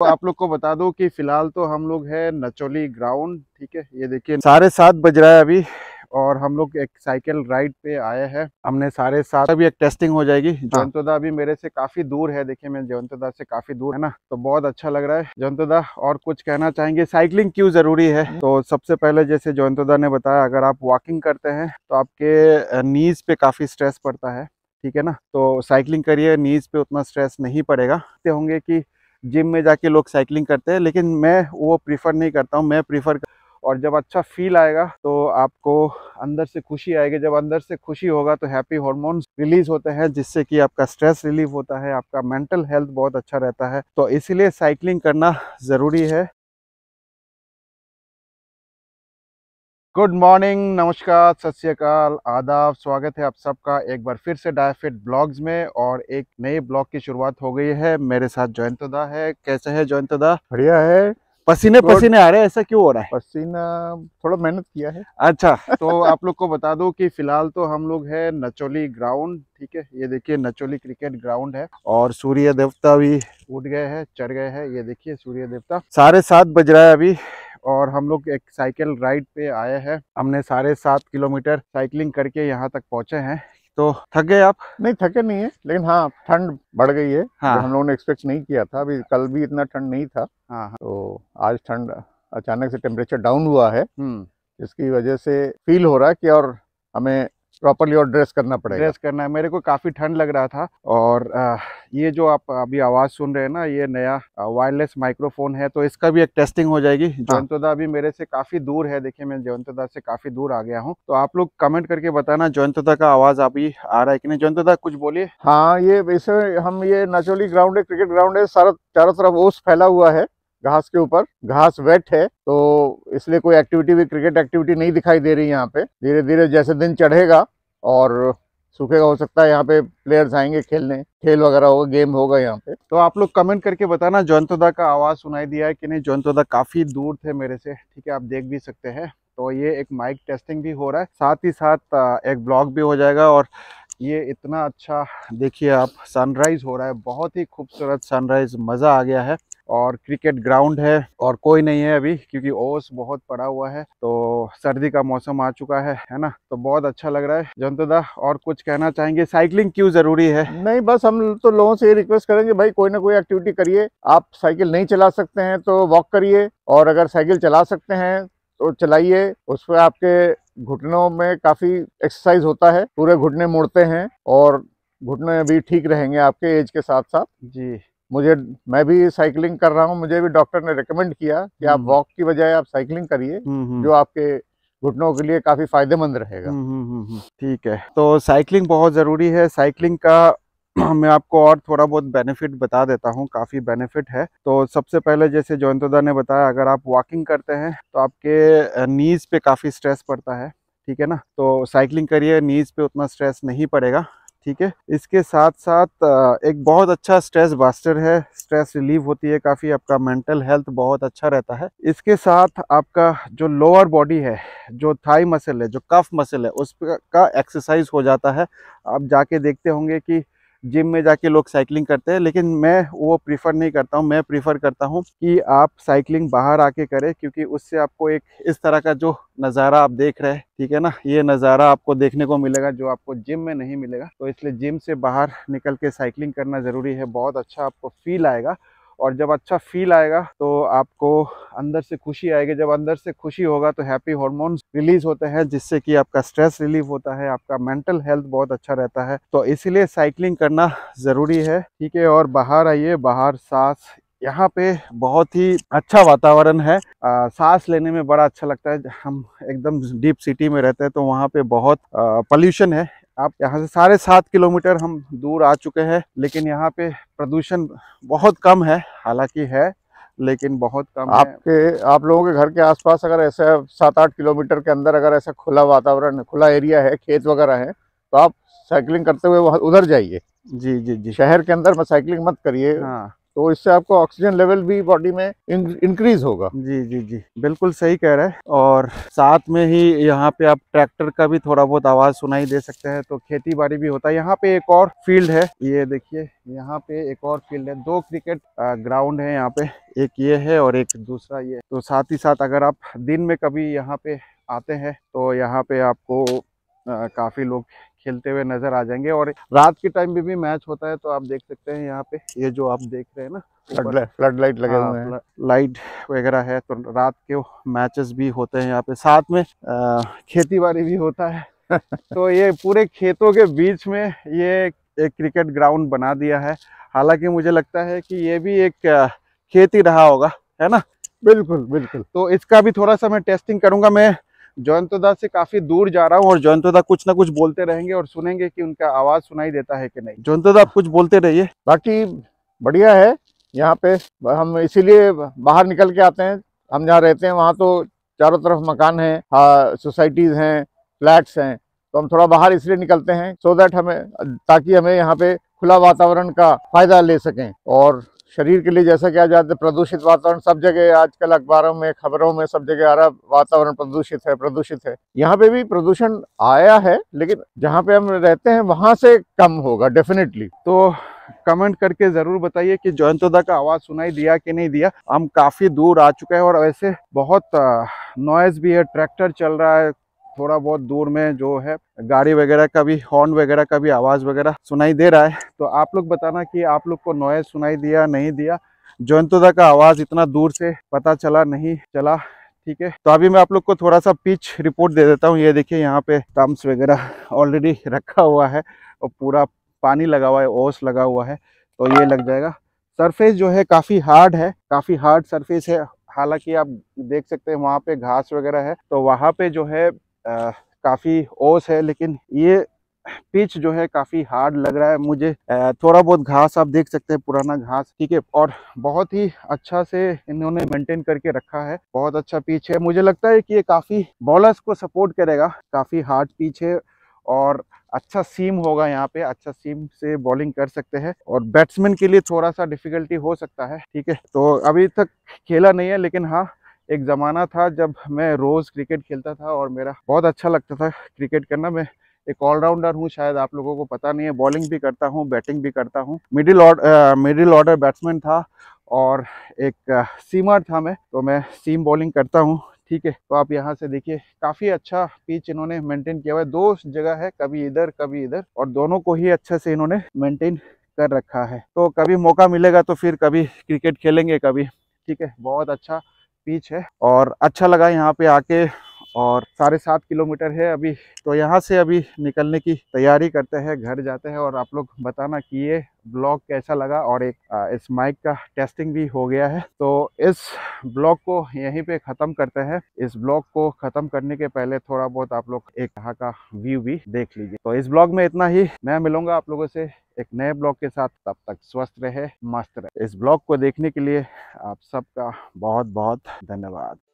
तो आप लोग को बता दो कि फिलहाल तो हम लोग है नचोली ग्राउंड ठीक है ये देखिए साढ़े सात बज रहा है अभी और हम लोग एक साइकिल राइड पे आए हैं हमने सारे साथ अभी एक टेस्टिंग हो जाएगी हाँ। जवंतोदा अभी मेरे से काफी दूर है देखिए मैं जयंतोदा से काफी दूर है ना तो बहुत अच्छा लग रहा है जयंतोदा और कुछ कहना चाहेंगे साइकिलिंग क्यों जरूरी है हम्म। तो सबसे पहले जैसे जयंतोदा ने बताया अगर आप वॉकिंग करते हैं तो आपके नीज पे काफी स्ट्रेस पड़ता है ठीक है ना तो साइकिलिंग करिए नीज पे उतना स्ट्रेस नहीं पड़ेगा होंगे की जिम में जाके लोग साइकिलिंग करते हैं लेकिन मैं वो प्रीफर नहीं करता हूँ मैं प्रीफर और जब अच्छा फील आएगा तो आपको अंदर से खुशी आएगी जब अंदर से खुशी होगा तो हैप्पी हॉर्मोन्स रिलीज होते हैं जिससे कि आपका स्ट्रेस रिलीव होता है आपका मेंटल हेल्थ बहुत अच्छा रहता है तो इसीलिए साइकिलिंग करना ज़रूरी है गुड मॉर्निंग नमस्कार सत श्रीकाल आदाब स्वागत है आप सबका एक बार फिर से डायफिट ब्लॉग्स में और एक नए ब्लॉग की शुरुआत हो गई है मेरे साथ जयंतदा है कैसे है जयंतदा बढ़िया है पसीने पसीने आ रहे हैं ऐसा क्यों हो रहा है पसीना थोड़ा मेहनत किया है अच्छा तो आप लोग को बता दो कि फिलहाल तो हम लोग है नचोली ग्राउंड ठीक है ये देखिए नचोली क्रिकेट ग्राउंड है और सूर्य देवता भी उठ गए हैं चढ़ गए हैं ये देखिए सूर्य देवता साढ़े सात बज रहा है अभी और हम लोग एक साइकिल राइड पे आए हैं हमने साढ़े सात किलोमीटर साइकिलिंग करके यहाँ तक पहुँचे हैं तो थक गए आप नहीं थके नहीं है लेकिन हाँ ठंड बढ़ गई है हाँ। हम लोगों ने एक्सपेक्ट नहीं किया था अभी कल भी इतना ठंड नहीं था हाँ।, हाँ। तो आज ठंड अचानक से टेम्परेचर डाउन हुआ है इसकी हम्म। वजह से फील हो रहा है कि और हमें प्रॉपरली और ड्रेस करना पड़ेगा ड्रेस करना है मेरे को काफ़ी ठंड लग रहा था और ये जो आप अभी आवाज़ सुन रहे हैं ना ये नया वायरलेस माइक्रोफोन है तो इसका भी एक टेस्टिंग हो जाएगी हाँ। जयंतदा अभी मेरे से काफ़ी दूर है देखिए मैं जयंतोदा से काफ़ी दूर आ गया हूँ तो आप लोग कमेंट करके बताना जयंतोदा का आवाज़ अभी आ रहा है कि नहीं जयंतोदा कुछ बोलिए हाँ ये वैसे हम ये नचोली ग्राउंड है क्रिकेट ग्राउंड है सारा चारों तरफ ओस फैला हुआ है घास के ऊपर घास वेट है तो इसलिए कोई एक्टिविटी भी क्रिकेट एक्टिविटी नहीं दिखाई दे रही यहाँ पे धीरे धीरे जैसे दिन चढ़ेगा और सूखेगा हो सकता है यहाँ पे प्लेयर्स आएंगे खेलने खेल वगैरह होगा गेम होगा यहाँ पे तो आप लोग कमेंट करके बताना जयंतोदा का आवाज़ सुनाई दिया है कि नहीं जयंतोदा काफ़ी दूर थे मेरे से ठीक है आप देख भी सकते हैं तो ये एक माइक टेस्टिंग भी हो रहा है साथ ही साथ एक ब्लॉग भी हो जाएगा और ये इतना अच्छा देखिए आप सनराइज़ हो रहा है बहुत ही खूबसूरत सनराइज़ मज़ा आ गया है और क्रिकेट ग्राउंड है और कोई नहीं है अभी क्योंकि ओस बहुत पड़ा हुआ है तो सर्दी का मौसम आ चुका है है ना तो बहुत अच्छा लग रहा है जनता और कुछ कहना चाहेंगे साइकिलिंग क्यों जरूरी है नहीं बस हम तो लोगों से ये रिक्वेस्ट करेंगे भाई कोई ना कोई एक्टिविटी करिए आप साइकिल नहीं चला सकते हैं तो वॉक करिए और अगर साइकिल चला सकते हैं तो चलाइए उस पर आपके घुटनों में काफ़ी एक्सरसाइज होता है पूरे घुटने मुड़ते हैं और घुटने भी ठीक रहेंगे आपके एज के साथ साथ जी मुझे मैं भी साइकिलिंग कर रहा हूँ मुझे भी डॉक्टर ने रिकमेंड किया कि आप वॉक हम्म। की बजाय आप साइकिलिंग करिए हम्म, हम्म। जो आपके घुटनों के लिए काफी फायदेमंद रहेगा ठीक है तो साइकिलिंग बहुत जरूरी है साइकिलिंग का मैं आपको और थोड़ा बहुत बेनिफिट बता देता हूँ काफ़ी बेनिफिट है तो सबसे पहले जैसे जयंतोदा ने बताया अगर आप वॉकिंग करते हैं तो आपके नीज़ पे काफ़ी स्ट्रेस पड़ता है ठीक है ना तो साइकिलिंग करिए नीज़ पे उतना स्ट्रेस नहीं पड़ेगा ठीक है इसके साथ साथ एक बहुत अच्छा स्ट्रेस बास्टर है स्ट्रेस रिलीव होती है काफ़ी आपका मेंटल हेल्थ बहुत अच्छा रहता है इसके साथ आपका जो लोअर बॉडी है जो थाई मसल है जो कफ मसल है उस का एक्सरसाइज हो जाता है आप जाके देखते होंगे कि जिम में जाके लोग साइकिलिंग करते हैं लेकिन मैं वो प्रीफर नहीं करता हूँ मैं प्रीफर करता हूँ कि आप साइकिलिंग बाहर आके करें क्योंकि उससे आपको एक इस तरह का जो नज़ारा आप देख रहे हैं ठीक है ना ये नज़ारा आपको देखने को मिलेगा जो आपको जिम में नहीं मिलेगा तो इसलिए जिम से बाहर निकल के साइकिलिंग करना ज़रूरी है बहुत अच्छा आपको फील आएगा और जब अच्छा फील आएगा तो आपको अंदर से खुशी आएगी जब अंदर से खुशी होगा तो हैप्पी हॉर्मोन्स रिलीज होते हैं जिससे कि आपका स्ट्रेस रिलीव होता है आपका मेंटल हेल्थ बहुत अच्छा रहता है तो इसीलिए साइकिलिंग करना ज़रूरी है ठीक है और बाहर आइए बाहर सांस यहाँ पे बहुत ही अच्छा वातावरण है आ, सांस लेने में बड़ा अच्छा लगता है हम एकदम डीप सिटी में रहते हैं तो वहाँ पे बहुत पॉल्यूशन है आप यहाँ से साढ़े सात किलोमीटर हम दूर आ चुके हैं लेकिन यहाँ पे प्रदूषण बहुत कम है हालांकि है लेकिन बहुत कम आपके आप लोगों के घर के आसपास अगर ऐसा सात आठ किलोमीटर के अंदर अगर ऐसा खुला वातावरण खुला एरिया है खेत वगैरह है तो आप साइकिलिंग करते हुए उधर जाइए जी जी जी शहर के अंदर साइकिलिंग मत करिए हाँ तो इससे आपको ऑक्सीजन लेवल भी बॉडी में इंक्रीज होगा जी जी जी बिल्कुल सही कह रहे हैं और साथ में ही यहाँ पे आप ट्रैक्टर का भी थोड़ा बहुत आवाज सुनाई दे सकते हैं तो खेती बाड़ी भी होता है यहाँ पे एक और फील्ड है ये देखिए यहाँ पे एक और फील्ड है दो क्रिकेट ग्राउंड है यहाँ पे एक ये है और एक दूसरा ये तो साथ ही साथ अगर आप दिन में कभी यहाँ पे आते हैं तो यहाँ पे आपको काफ़ी लोग खेलते हुए नज़र आ जाएंगे और रात के टाइम में भी मैच होता है तो आप देख सकते हैं यहाँ पे ये जो आप देख रहे हैं ना फ्लड लाइट लगे हाँ, हुए हैं लाइट वगैरह है तो रात के मैचेस भी होते हैं यहाँ पे साथ में खेती बाड़ी भी होता है तो ये पूरे खेतों के बीच में ये एक क्रिकेट ग्राउंड बना दिया है हालांकि मुझे लगता है कि ये भी एक खेती रहा होगा है ना बिल्कुल बिल्कुल तो इसका भी थोड़ा सा मैं टेस्टिंग करूंगा मैं जयंतदा से काफी दूर जा रहा हूँ और जयंतदा कुछ ना कुछ बोलते रहेंगे और सुनेंगे कि उनका आवाज सुनाई देता है कि नहीं जयंतदा आप कुछ बोलते रहिए बाकी बढ़िया है यहाँ पे हम इसीलिए बाहर निकल के आते हैं हम जहाँ रहते हैं वहाँ तो चारों तरफ मकान है हाँ, सोसाइटीज हैं फ्लैट्स हैं तो हम थोड़ा बाहर इसलिए निकलते हैं सो so हमें ताकि हमें यहाँ पे खुला वातावरण का फायदा ले सकें और शरीर के लिए जैसा कि आज है प्रदूषित वातावरण सब जगह आजकल अखबारों में खबरों में सब जगह आ रहा वातावरण प्रदूषित है प्रदूषित है यहाँ पे भी प्रदूषण आया है लेकिन जहाँ पे हम रहते हैं वहाँ से कम होगा डेफिनेटली तो कमेंट करके जरूर बताइए कि जयंतोदा का आवाज़ सुनाई दिया कि नहीं दिया हम काफ़ी दूर आ चुके हैं और ऐसे बहुत नॉइज़ भी है ट्रैक्टर चल रहा है थोड़ा बहुत दूर में जो है गाड़ी वगैरह का भी हॉर्न वगैरह का भी आवाज़ वगैरह सुनाई दे रहा है तो आप लोग बताना कि आप लोग को नॉइज़ सुनाई दिया नहीं दिया जयंतोदा का आवाज़ इतना दूर से पता चला नहीं चला ठीक है तो अभी मैं आप लोग को थोड़ा सा पिच रिपोर्ट दे देता हूँ ये देखिए यहाँ पे टम्स वगैरह ऑलरेडी रखा हुआ है और पूरा पानी लगा हुआ है ओस लगा हुआ है तो ये लग जाएगा सरफेस जो है काफ़ी हार्ड है काफ़ी हार्ड सरफेस है हालांकि आप देख सकते हैं वहाँ पे घास वगैरह है तो वहाँ पे जो है काफ़ी ओस है लेकिन ये पिच जो है काफ़ी हार्ड लग रहा है मुझे थोड़ा बहुत घास आप देख सकते हैं पुराना घास ठीक है और बहुत ही अच्छा से इन्होंने मेंटेन करके रखा है बहुत अच्छा पिच है मुझे लगता है कि ये काफ़ी बॉलर्स को सपोर्ट करेगा काफ़ी हार्ड पिच है और अच्छा सीम होगा यहाँ पे अच्छा सीम से बॉलिंग कर सकते हैं और बैट्समैन के लिए थोड़ा सा डिफिकल्टी हो सकता है ठीक है तो अभी तक खेला नहीं है लेकिन हाँ एक ज़माना था जब मैं रोज़ क्रिकेट खेलता था और मेरा बहुत अच्छा लगता था क्रिकेट करना मैं एक ऑलराउंडर हूँ शायद आप लोगों को पता नहीं है बॉलिंग भी करता हूँ बैटिंग भी करता हूँ middle order middle order batsman था और एक सीमर था मैं तो मैं सीम बॉलिंग करता हूँ ठीक है तो आप यहाँ से देखिए काफ़ी अच्छा पिच इन्होंने मेंटेन किया हुआ है दो जगह है कभी इधर कभी इधर और दोनों को ही अच्छे से इन्होंने मेंटेन कर रखा है तो कभी मौका मिलेगा तो फिर कभी क्रिकेट खेलेंगे कभी ठीक है बहुत अच्छा बीच है और अच्छा लगा यहाँ पे आके और साढ़े सात किलोमीटर है अभी तो यहाँ से अभी निकलने की तैयारी करते हैं घर जाते हैं और आप लोग बताना कि ये ब्लॉग कैसा लगा और एक इस माइक का टेस्टिंग भी हो गया है तो इस ब्लॉग को यहीं पे ख़त्म करते हैं इस ब्लॉग को ख़त्म करने के पहले थोड़ा बहुत आप लोग एक यहाँ का व्यू भी देख लीजिए तो इस ब्लॉग में इतना ही मैं मिलूंगा आप लोगों से एक नए ब्लॉग के साथ तब तक स्वस्थ रहे मस्त रहे इस ब्लॉग को देखने के लिए आप सबका बहुत बहुत धन्यवाद